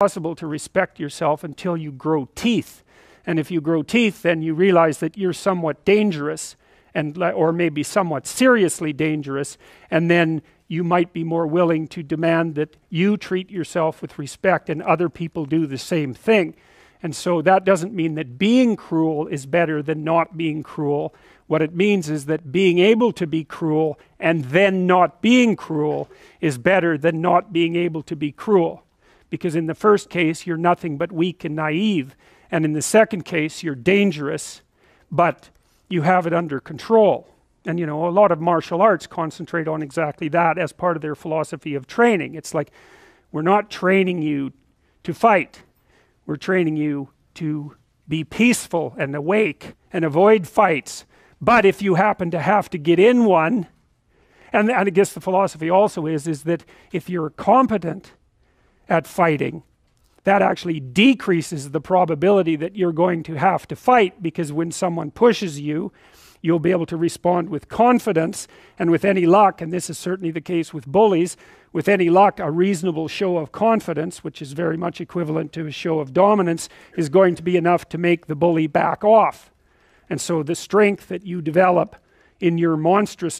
possible to respect yourself until you grow teeth. And if you grow teeth, then you realize that you're somewhat dangerous and or maybe somewhat seriously dangerous, and then you might be more willing to demand that you treat yourself with respect and other people do the same thing. And so that doesn't mean that being cruel is better than not being cruel. What it means is that being able to be cruel and then not being cruel is better than not being able to be cruel because in the first case, you're nothing but weak and naive. And in the second case, you're dangerous, but you have it under control. And you know, a lot of martial arts concentrate on exactly that as part of their philosophy of training. It's like, we're not training you to fight, we're training you to be peaceful and awake and avoid fights. But if you happen to have to get in one, and, and I guess the philosophy also is, is that if you're competent at fighting. That actually decreases the probability that you're going to have to fight because when someone pushes you, you'll be able to respond with confidence and with any luck, and this is certainly the case with bullies, with any luck, a reasonable show of confidence, which is very much equivalent to a show of dominance, is going to be enough to make the bully back off. And so the strength that you develop in your monstrous